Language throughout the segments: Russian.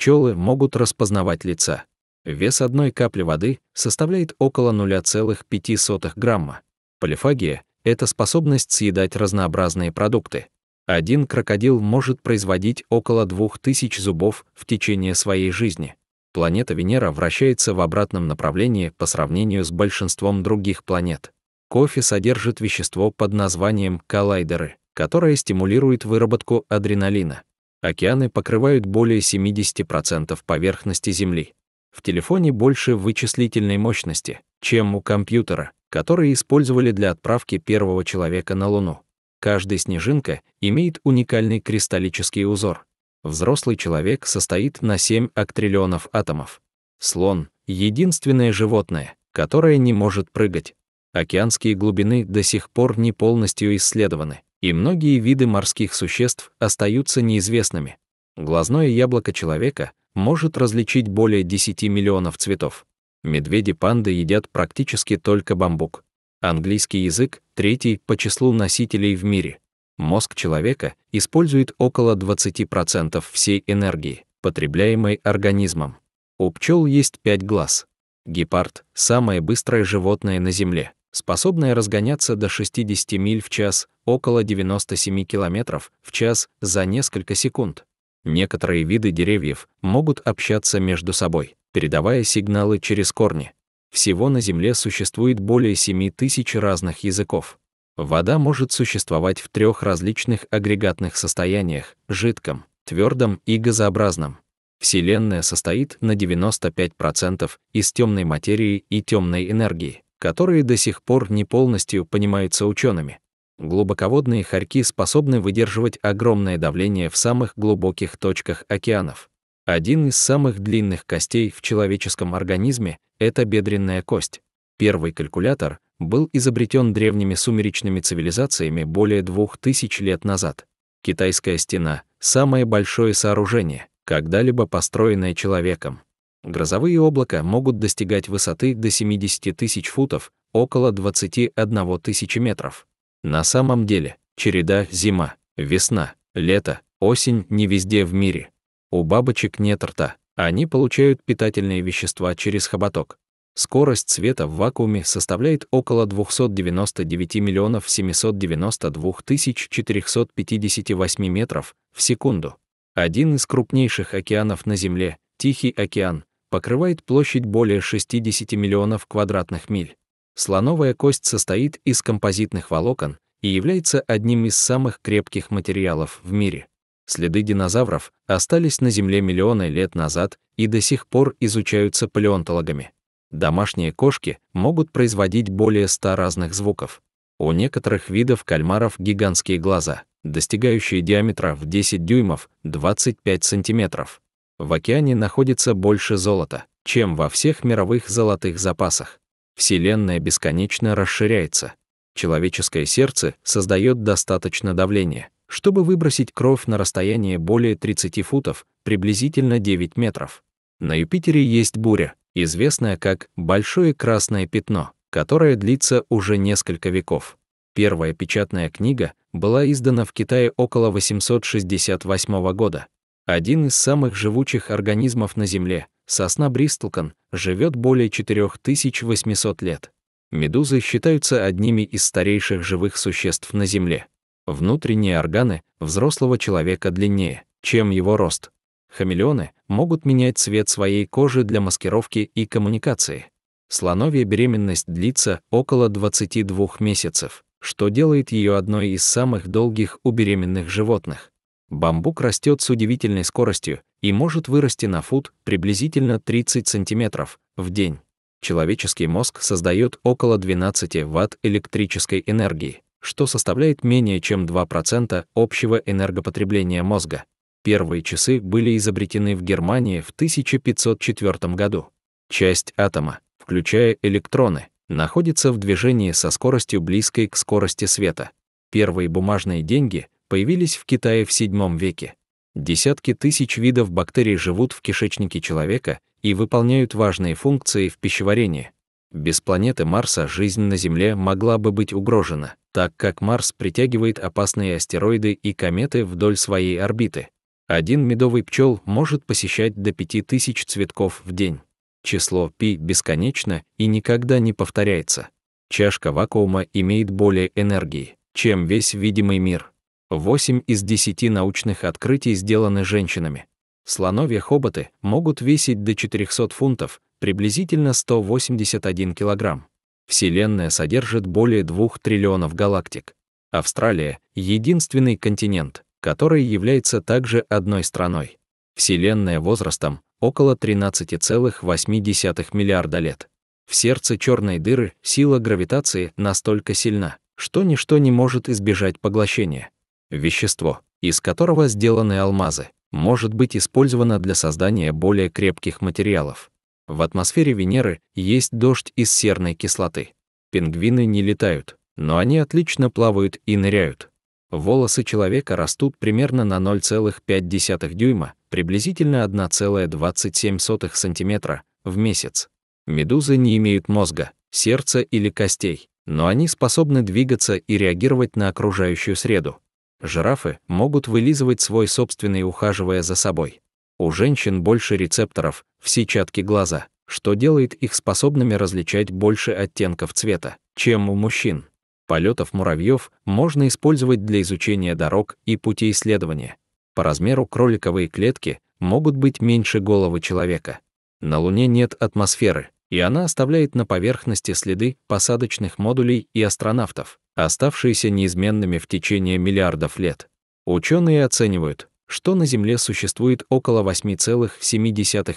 Пчелы могут распознавать лица. Вес одной капли воды составляет около 0,5 грамма. Полифагия — это способность съедать разнообразные продукты. Один крокодил может производить около 2000 зубов в течение своей жизни. Планета Венера вращается в обратном направлении по сравнению с большинством других планет. Кофе содержит вещество под названием коллайдеры, которое стимулирует выработку адреналина. Океаны покрывают более 70% поверхности Земли. В телефоне больше вычислительной мощности, чем у компьютера, который использовали для отправки первого человека на Луну. Каждая снежинка имеет уникальный кристаллический узор. Взрослый человек состоит на 7 актриллионов атомов. Слон — единственное животное, которое не может прыгать. Океанские глубины до сих пор не полностью исследованы и многие виды морских существ остаются неизвестными. Глазное яблоко человека может различить более 10 миллионов цветов. Медведи-панды едят практически только бамбук. Английский язык — третий по числу носителей в мире. Мозг человека использует около 20% всей энергии, потребляемой организмом. У пчел есть пять глаз. Гепард — самое быстрое животное на Земле способная разгоняться до 60 миль в час, около 97 километров в час за несколько секунд. Некоторые виды деревьев могут общаться между собой, передавая сигналы через корни. Всего на Земле существует более 7 тысяч разных языков. Вода может существовать в трех различных агрегатных состояниях – жидком, твердом и газообразном. Вселенная состоит на 95% из темной материи и темной энергии которые до сих пор не полностью понимаются учеными. Глубоководные хорьки способны выдерживать огромное давление в самых глубоких точках океанов. Один из самых длинных костей в человеческом организме — это бедренная кость. Первый калькулятор был изобретен древними сумеречными цивилизациями более двух тысяч лет назад. Китайская стена — самое большое сооружение, когда-либо построенное человеком. Грозовые облака могут достигать высоты до 70 тысяч футов, около 21 тысячи метров. На самом деле, череда зима, весна, лето, осень не везде в мире. У бабочек нет рта, они получают питательные вещества через хоботок. Скорость света в вакууме составляет около 299 миллионов 792 тысяч 458 метров в секунду. Один из крупнейших океанов на Земле, Тихий океан, покрывает площадь более 60 миллионов квадратных миль. Слоновая кость состоит из композитных волокон и является одним из самых крепких материалов в мире. Следы динозавров остались на Земле миллионы лет назад и до сих пор изучаются палеонтологами. Домашние кошки могут производить более 100 разных звуков. У некоторых видов кальмаров гигантские глаза, достигающие диаметра в 10 дюймов 25 сантиметров в океане находится больше золота, чем во всех мировых золотых запасах. Вселенная бесконечно расширяется. Человеческое сердце создает достаточно давления, чтобы выбросить кровь на расстояние более 30 футов, приблизительно 9 метров. На Юпитере есть буря, известная как «большое красное пятно», которое длится уже несколько веков. Первая печатная книга была издана в Китае около 868 года, один из самых живучих организмов на Земле, сосна Бристолкан, живет более 4800 лет. Медузы считаются одними из старейших живых существ на Земле. Внутренние органы взрослого человека длиннее, чем его рост. Хамелеоны могут менять цвет своей кожи для маскировки и коммуникации. Слоновья беременность длится около 22 месяцев, что делает ее одной из самых долгих у беременных животных. Бамбук растет с удивительной скоростью и может вырасти на фут приблизительно 30 сантиметров в день. Человеческий мозг создает около 12 ватт электрической энергии, что составляет менее чем 2% общего энергопотребления мозга. Первые часы были изобретены в Германии в 1504 году. Часть атома, включая электроны, находится в движении со скоростью близкой к скорости света. Первые бумажные деньги появились в Китае в VII веке. Десятки тысяч видов бактерий живут в кишечнике человека и выполняют важные функции в пищеварении. Без планеты Марса жизнь на Земле могла бы быть угрожена, так как Марс притягивает опасные астероиды и кометы вдоль своей орбиты. Один медовый пчел может посещать до 5000 цветков в день. Число π бесконечно и никогда не повторяется. Чашка вакуума имеет более энергии, чем весь видимый мир. 8 из 10 научных открытий сделаны женщинами. Слоновьи хоботы могут весить до 400 фунтов, приблизительно 181 килограмм. Вселенная содержит более 2 триллионов галактик. Австралия — единственный континент, который является также одной страной. Вселенная возрастом около 13,8 миллиарда лет. В сердце черной дыры сила гравитации настолько сильна, что ничто не может избежать поглощения. Вещество, из которого сделаны алмазы, может быть использовано для создания более крепких материалов. В атмосфере Венеры есть дождь из серной кислоты. Пингвины не летают, но они отлично плавают и ныряют. Волосы человека растут примерно на 0,5 дюйма, приблизительно 1,27 см в месяц. Медузы не имеют мозга, сердца или костей, но они способны двигаться и реагировать на окружающую среду. Жирафы могут вылизывать свой собственный, ухаживая за собой. У женщин больше рецепторов в сетчатке глаза, что делает их способными различать больше оттенков цвета, чем у мужчин. Полетов муравьев можно использовать для изучения дорог и путей исследования. По размеру кроликовые клетки могут быть меньше головы человека. На Луне нет атмосферы, и она оставляет на поверхности следы посадочных модулей и астронавтов оставшиеся неизменными в течение миллиардов лет. Ученые оценивают, что на Земле существует около 8,7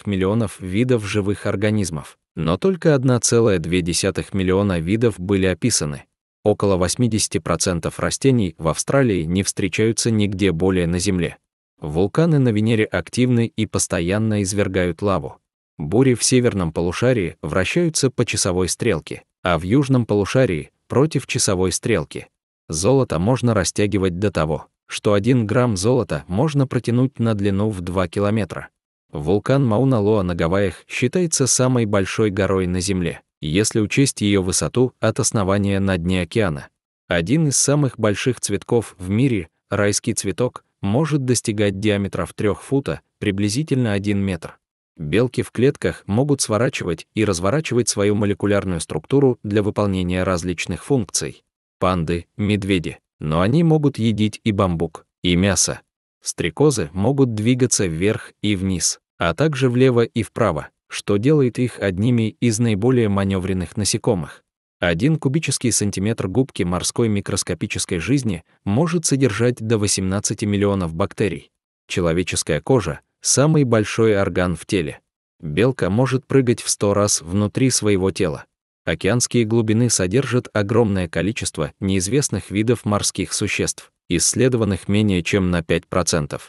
миллионов видов живых организмов, но только 1,2 миллиона видов были описаны. Около 80% растений в Австралии не встречаются нигде более на Земле. Вулканы на Венере активны и постоянно извергают лаву. Бури в северном полушарии вращаются по часовой стрелке, а в южном полушарии против часовой стрелки. Золото можно растягивать до того, что 1 грамм золота можно протянуть на длину в 2 километра. Вулкан Мауна-Лоа на Гавайях считается самой большой горой на Земле, если учесть ее высоту от основания на дне океана. Один из самых больших цветков в мире, райский цветок, может достигать диаметра в 3 фута, приблизительно 1 метр. Белки в клетках могут сворачивать и разворачивать свою молекулярную структуру для выполнения различных функций. Панды, медведи. Но они могут едить и бамбук, и мясо. Стрекозы могут двигаться вверх и вниз, а также влево и вправо, что делает их одними из наиболее маневренных насекомых. Один кубический сантиметр губки морской микроскопической жизни может содержать до 18 миллионов бактерий. Человеческая кожа — самый большой орган в теле. Белка может прыгать в сто раз внутри своего тела. Океанские глубины содержат огромное количество неизвестных видов морских существ, исследованных менее чем на 5%.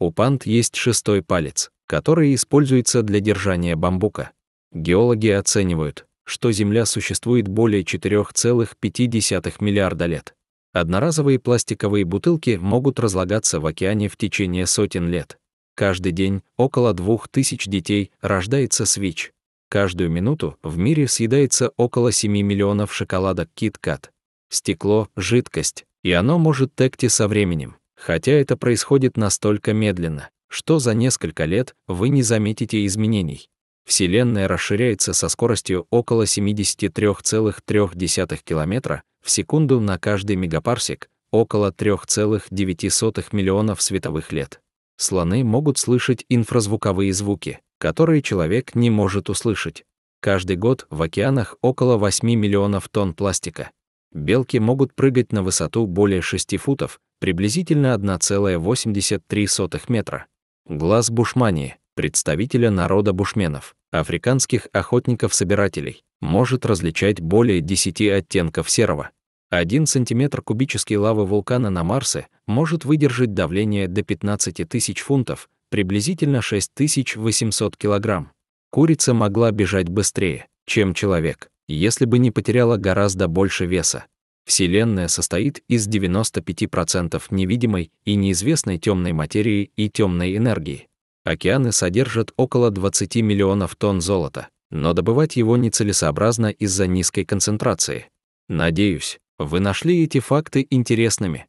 У панд есть шестой палец, который используется для держания бамбука. Геологи оценивают, что Земля существует более 4,5 миллиарда лет. Одноразовые пластиковые бутылки могут разлагаться в океане в течение сотен лет. Каждый день около двух тысяч детей рождается с ВИЧ. Каждую минуту в мире съедается около 7 миллионов шоколадок Кит-Кат. Стекло – жидкость, и оно может текти со временем, хотя это происходит настолько медленно, что за несколько лет вы не заметите изменений. Вселенная расширяется со скоростью около 73,3 км в секунду на каждый мегапарсек, около 3,9 миллионов световых лет. Слоны могут слышать инфразвуковые звуки, которые человек не может услышать. Каждый год в океанах около 8 миллионов тонн пластика. Белки могут прыгать на высоту более 6 футов, приблизительно 1,83 метра. Глаз бушмании, представителя народа бушменов, африканских охотников-собирателей, может различать более 10 оттенков серого. Один сантиметр кубической лавы вулкана на Марсе может выдержать давление до 15 тысяч фунтов, приблизительно 6800 килограмм. Курица могла бежать быстрее, чем человек, если бы не потеряла гораздо больше веса. Вселенная состоит из 95% невидимой и неизвестной темной материи и темной энергии. Океаны содержат около 20 миллионов тонн золота, но добывать его нецелесообразно из-за низкой концентрации. Надеюсь, вы нашли эти факты интересными?